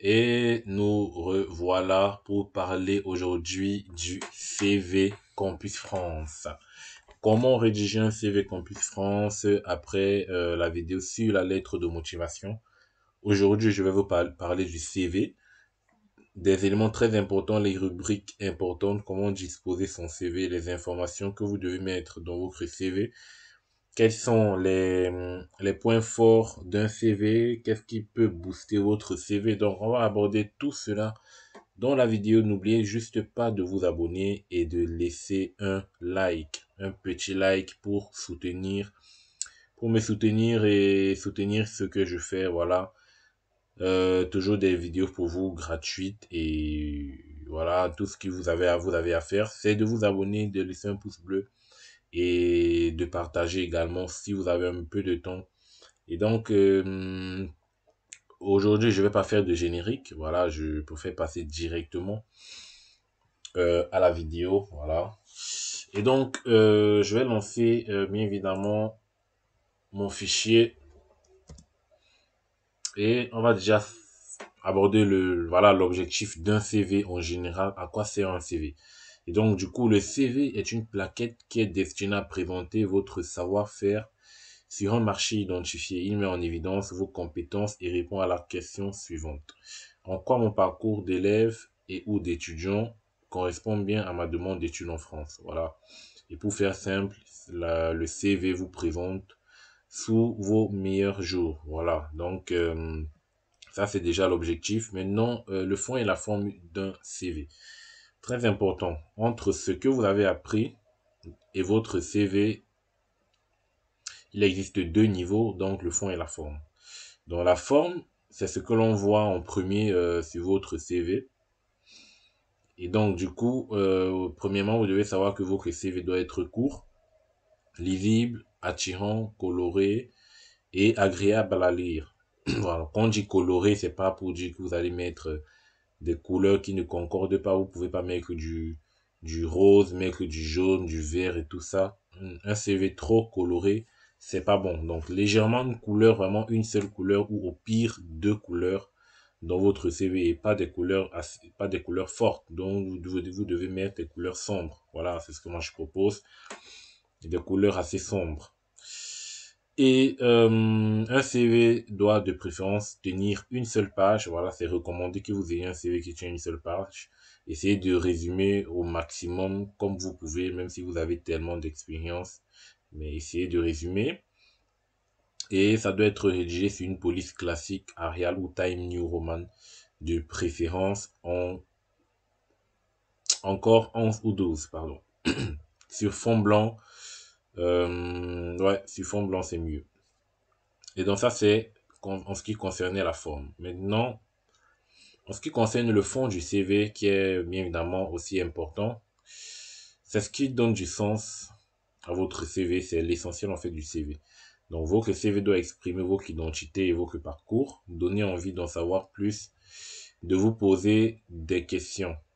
Et nous revoilà pour parler aujourd'hui du CV Campus France. Comment rédiger un CV Campus France après euh, la vidéo sur la lettre de motivation Aujourd'hui, je vais vous parler du CV, des éléments très importants, les rubriques importantes, comment disposer son CV, les informations que vous devez mettre dans votre CV, quels sont les, les points forts d'un CV, qu'est-ce qui peut booster votre CV. Donc on va aborder tout cela dans la vidéo. N'oubliez juste pas de vous abonner et de laisser un like, un petit like pour soutenir, pour me soutenir et soutenir ce que je fais. Voilà. Euh, toujours des vidéos pour vous gratuites et voilà tout ce que vous avez à vous avez à faire c'est de vous abonner de laisser un pouce bleu et de partager également si vous avez un peu de temps. Et donc, euh, aujourd'hui, je ne vais pas faire de générique. Voilà, je préfère passer directement euh, à la vidéo. Voilà. Et donc, euh, je vais lancer, bien évidemment, mon fichier. Et on va déjà aborder le voilà l'objectif d'un CV en général. À quoi sert un CV et donc, du coup, le CV est une plaquette qui est destinée à présenter votre savoir-faire sur un marché identifié. Il met en évidence vos compétences et répond à la question suivante. En quoi mon parcours d'élève et ou d'étudiant correspond bien à ma demande d'études en France Voilà. Et pour faire simple, le CV vous présente sous vos meilleurs jours. Voilà. Donc, euh, ça, c'est déjà l'objectif. Maintenant, euh, le fond et la forme d'un CV très important entre ce que vous avez appris et votre CV. Il existe deux niveaux, donc le fond et la forme. Dans la forme, c'est ce que l'on voit en premier euh, sur votre CV. Et donc, du coup, euh, premièrement, vous devez savoir que votre CV doit être court, lisible, attirant, coloré et agréable à lire. Quand on dit coloré, c'est pas pour dire que vous allez mettre des couleurs qui ne concordent pas. Vous pouvez pas mettre du, du rose, mettre du jaune, du vert et tout ça. Un CV trop coloré, c'est pas bon. Donc légèrement une couleur, vraiment une seule couleur ou au pire deux couleurs dans votre CV et pas des couleurs pas des couleurs fortes. Donc vous devez mettre des couleurs sombres. Voilà, c'est ce que moi je propose. Des couleurs assez sombres. Et euh, un CV doit de préférence tenir une seule page. Voilà, c'est recommandé que vous ayez un CV qui tient une seule page. Essayez de résumer au maximum comme vous pouvez, même si vous avez tellement d'expérience. Mais essayez de résumer. Et ça doit être rédigé sur une police classique, Arial ou Time New Roman, de préférence en encore 11 ou 12, pardon, sur fond blanc euh, ouais, fond blanc, c'est mieux. Et donc ça, c'est en ce qui concernait la forme. Maintenant, en ce qui concerne le fond du CV, qui est bien évidemment aussi important, c'est ce qui donne du sens à votre CV, c'est l'essentiel en fait du CV. Donc votre CV doit exprimer votre identité et votre parcours, donner envie d'en savoir plus, de vous poser des questions.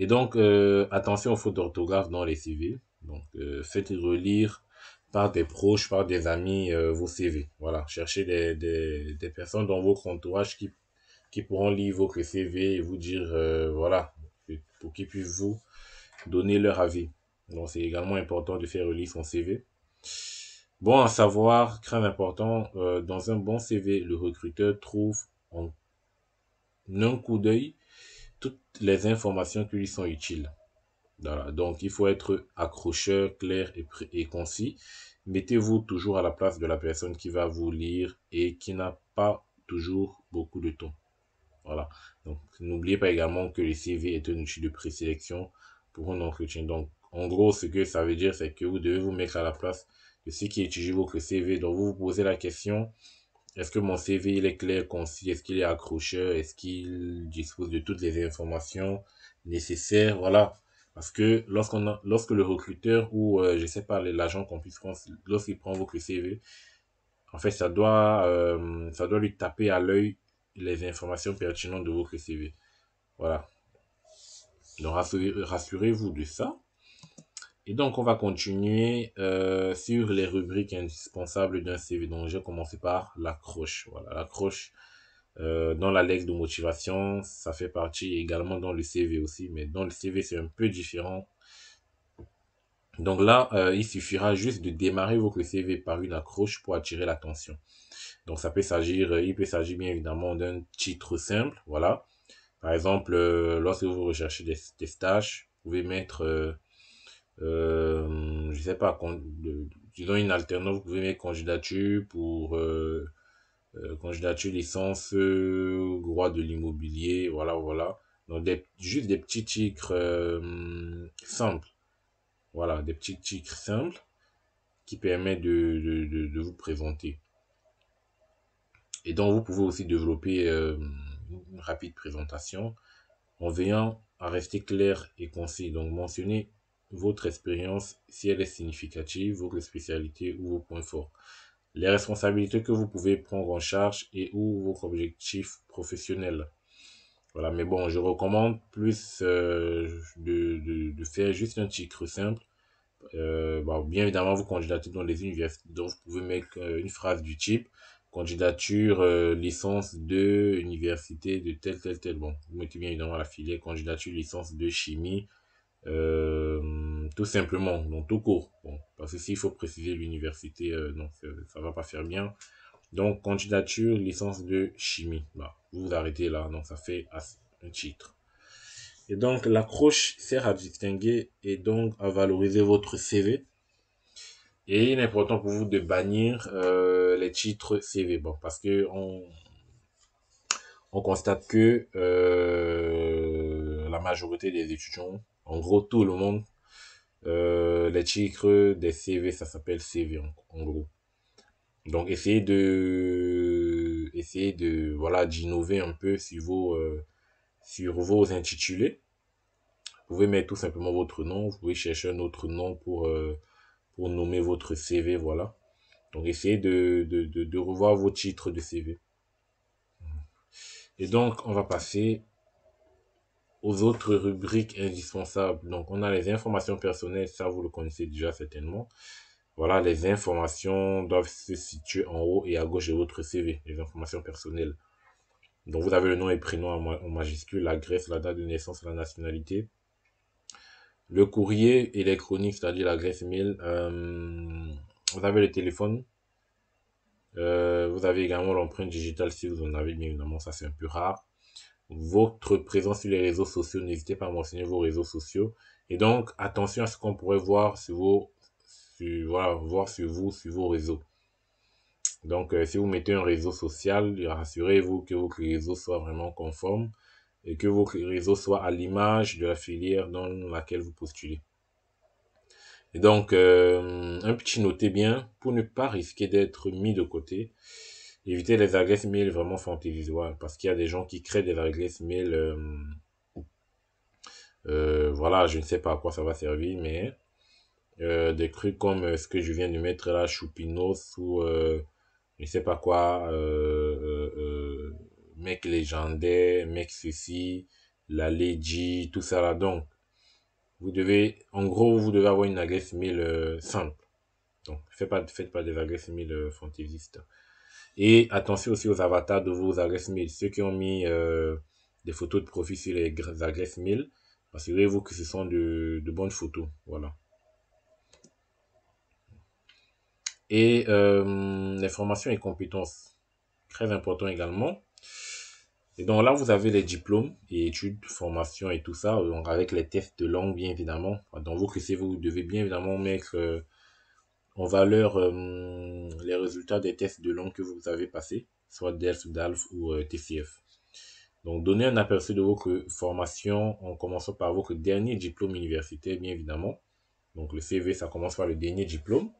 Et donc, euh, attention aux fautes d'orthographe dans les CV. Donc, euh, faites relire par des proches, par des amis, euh, vos CV. Voilà, cherchez des, personnes dans votre entourage qui, qui pourront lire vos CV et vous dire, voilà, pour qu'ils puissent vous donner leur avis. Donc, c'est également important de faire relire son CV. Bon à savoir, crème important, dans un bon CV, le recruteur trouve en un coup d'œil toutes les informations qui lui sont utiles. donc il faut être accrocheur, clair et, concis. Mettez-vous toujours à la place de la personne qui va vous lire et qui n'a pas toujours beaucoup de temps. Voilà. Donc, n'oubliez pas également que le CV est un outil de présélection pour un entretien. Donc, en gros, ce que ça veut dire, c'est que vous devez vous mettre à la place de ceux qui étudient votre CV. Donc, vous vous posez la question, est-ce que mon CV il est clair, concis Est-ce qu'il est accrocheur Est-ce qu'il dispose de toutes les informations nécessaires Voilà. Parce que lorsqu'on lorsque le recruteur ou, euh, je sais pas, l'agent qu'on puisse prendre, lorsqu'il prend votre CV, en fait, ça doit, euh, ça doit lui taper à l'œil les informations pertinentes de votre CV. Voilà. Donc, rassurez-vous de ça. Et donc, on va continuer euh, sur les rubriques indispensables d'un CV. Donc, vais commencer par l'accroche. Voilà, l'accroche euh, dans la lettre de motivation, ça fait partie également dans le CV aussi, mais dans le CV, c'est un peu différent. Donc là, euh, il suffira juste de démarrer votre CV par une accroche pour attirer l'attention. Donc ça peut s'agir, il peut s'agir bien évidemment d'un titre simple, voilà. Par exemple, lorsque vous recherchez des, des stages, vous pouvez mettre euh, je sais pas, disons une alternance, vous pouvez mettre candidature pour euh, euh candidature licence, euh, droit de l'immobilier, voilà, voilà. Donc juste des petits titres euh, simples. Voilà, des petits titres simples qui permettent de, vous présenter. Et donc vous pouvez aussi développer une rapide présentation en veillant à rester clair et concis. Donc mentionner votre expérience, si elle est significative, votre spécialité ou vos points forts, les responsabilités que vous pouvez prendre en charge et ou vos objectifs professionnels. Voilà, mais bon, je recommande plus euh, de, faire juste un titre simple. Euh, bah, bien évidemment, vous candidatez dans les universités, donc vous pouvez mettre euh, une phrase du type candidature licence de université de tel, tel, tel. Bon, vous mettez bien évidemment la filière candidature licence de chimie euh, tout simplement, donc tout court. Bon, parce que s'il faut préciser l'université, euh, non, ça va pas faire bien. Donc, candidature, licence de chimie. Bah, vous vous arrêtez là, donc ça fait un titre. Et donc, l'accroche sert à distinguer et donc à valoriser votre CV. Et il est important pour vous de bannir euh, les titres CV. Bon, parce que on, on constate que euh, la majorité des étudiants en gros, tout le monde. Euh, les titres des CV, ça s'appelle CV en, gros. Donc, essayez de, essayez de, voilà, d'innover un peu sur vos, euh, sur vos intitulés. Vous pouvez mettre tout simplement votre nom. Vous pouvez chercher un autre nom pour, euh, pour nommer votre CV, voilà. Donc, essayez de, de revoir vos titres de CV. Et donc, on va passer aux autres rubriques indispensables. Donc, on a les informations personnelles, ça vous le connaissez déjà certainement. Voilà, les informations doivent se situer en haut et à gauche de votre CV, les informations personnelles. Donc, vous avez le nom et prénom en majuscule, la Grèce, la date de naissance, la nationalité. Le courrier électronique, c'est-à-dire la Grèce mail. Euh, vous avez le téléphone. Euh, vous avez également l'empreinte digitale si vous en avez, bien évidemment, ça c'est un peu rare votre présence sur les réseaux sociaux. N'hésitez pas à mentionner vos réseaux sociaux. Et donc, attention à ce qu'on pourrait voir sur vos, voir sur vous, sur vos réseaux. Donc, euh, si vous mettez un réseau social, rassurez-vous que vos réseaux soient vraiment conformes et que vos réseaux soient à l'image de la filière dans laquelle vous postulez. Et donc, euh, un petit noté bien pour ne pas risquer d'être mis de côté éviter les agresses mail vraiment fantaisistes, parce qu'il y a des gens qui créent des agresses mail. Euh, euh, voilà, je ne sais pas à quoi ça va servir, mais euh, des trucs comme ce que je viens de mettre là, Choupinos ou je ne sais pas quoi, mec légendaire, mec ceci, la Lady, tout ça là. Donc, vous devez, en gros, vous devez avoir une agresse mail simple. Donc, faites pas, faites pas des agresses mail fantaisistes. Et attention aussi aux avatars de vos adresses mail. Ceux qui ont mis euh, des photos de profil sur les adresses mail, assurez-vous que ce sont de, bonnes photos. Voilà. Et euh, les formations et compétences. Très important également. Et donc là, vous avez les diplômes et études, formations et tout ça, euh, avec les tests de langue, bien évidemment. Donc vous, que vous devez bien évidemment mettre en valeur euh, les résultats des tests de langue que vous avez passés, soit DELF, DALF ou euh, TCF. Donc, donnez un aperçu de votre formation en commençant par votre dernier diplôme universitaire, bien évidemment. Donc, le CV, ça commence par le dernier diplôme,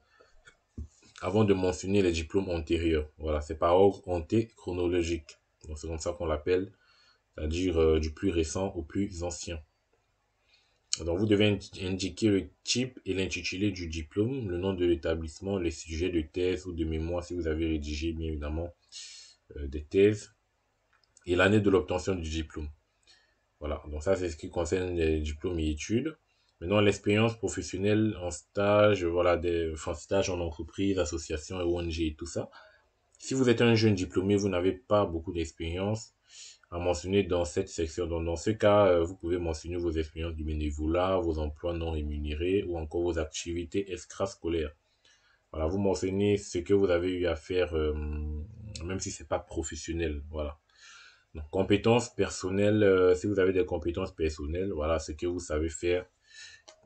avant de mentionner les diplômes antérieurs. Voilà, c'est par ordre antéchronologique. chronologique. Donc, c'est comme ça qu'on l'appelle, c'est-à-dire euh, du plus récent au plus ancien. Donc, vous devez indiquer le type et l'intitulé du diplôme, le nom de l'établissement, les sujets de thèse ou de mémoire si vous avez rédigé, bien évidemment, euh, des thèses et l'année de l'obtention du diplôme. Voilà, donc ça, c'est ce qui concerne les diplômes et études. Maintenant, l'expérience professionnelle en stage, voilà, des enfin, stages en entreprise, association, et ONG et tout ça. Si vous êtes un jeune diplômé, vous n'avez pas beaucoup d'expérience, à mentionner dans cette section. dans ce cas, euh, vous pouvez mentionner vos expériences du bénévolat, vos emplois non rémunérés ou encore vos activités extrascolaires. Voilà, vous mentionnez ce que vous avez eu à faire, euh, même si c'est pas professionnel. Voilà. Donc, compétences personnelles, euh, si vous avez des compétences personnelles, voilà ce que vous savez faire,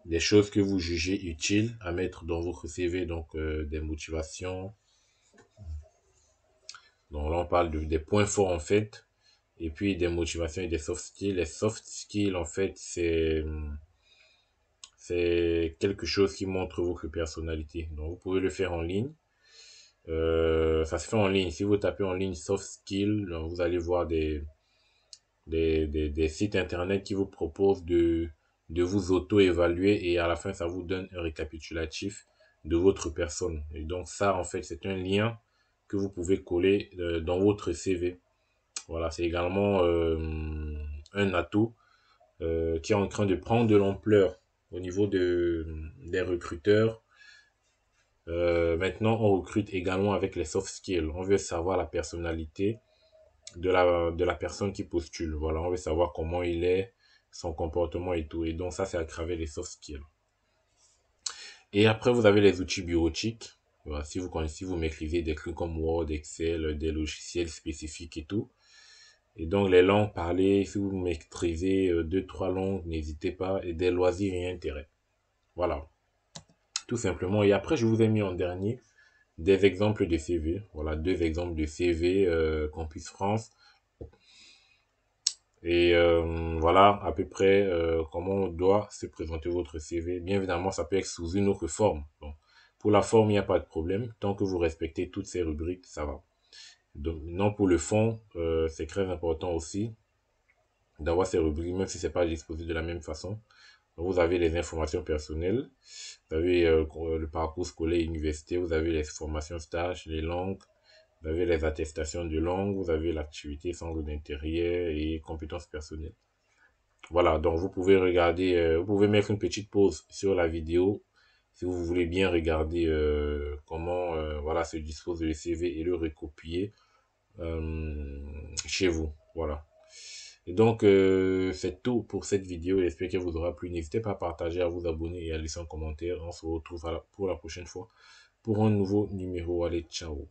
des choses que vous jugez utiles à mettre dans votre CV, donc des motivations. Donc là, on parle de, des points forts en fait, et puis des motivations et des soft skills. Les soft skills, en fait, c'est c'est quelque chose qui montre votre personnalité. Donc, vous pouvez le faire en ligne. Euh, ça se fait en ligne. Si vous tapez en ligne soft skills, vous allez voir des, des, sites internet qui vous proposent de, de vous auto-évaluer et à la fin, ça vous donne un récapitulatif de votre personne. Et donc, ça, en fait, c'est un lien que vous pouvez coller euh, dans votre CV. Voilà, c'est également euh, un atout euh, qui est en train de prendre de l'ampleur au niveau de, des recruteurs. Euh, maintenant, on recrute également avec les soft skills. On veut savoir la personnalité de la, de la personne qui postule. Voilà, on veut savoir comment il est, son comportement et tout. Et donc, ça, c'est à craver les soft skills. Et après, vous avez les outils bureautiques. si vous, connaissez, vous maîtrisez des trucs comme Word, Excel, des logiciels spécifiques et tout, et donc les langues parlées, si vous maîtrisez euh, deux, trois langues, n'hésitez pas, et des loisirs et intérêts. Voilà. Tout simplement. Et après, je vous ai mis en dernier des exemples de CV. Voilà, deux exemples de CV euh, Campus France. Et euh, voilà à peu près euh, comment doit se présenter votre CV. Bien évidemment, ça peut être sous une autre forme. pour la forme, il n'y a pas de problème. Tant que vous respectez toutes ces rubriques, ça va. Donc, non, pour le fond, euh, c'est très important aussi d'avoir ces rubriques, même si ce n'est pas disposé de la même façon. vous avez les informations personnelles, vous avez euh, euh, le parcours scolaire et université, vous avez les formations stages, les langues, vous avez les attestations de langue, vous avez l'activité sans d'intérieur et compétences personnelles. Voilà, donc vous pouvez regarder, vous pouvez mettre une petite pause sur la vidéo si vous voulez bien regarder comment se dispose le CV et le recopier euh, chez vous. Voilà. Et donc, c'est euh, tout pour cette vidéo. J'espère qu'elle vous aura plu. N'hésitez pas à partager, à vous abonner et à laisser un commentaire. On se retrouve pour la prochaine fois pour un nouveau numéro. Allez, ciao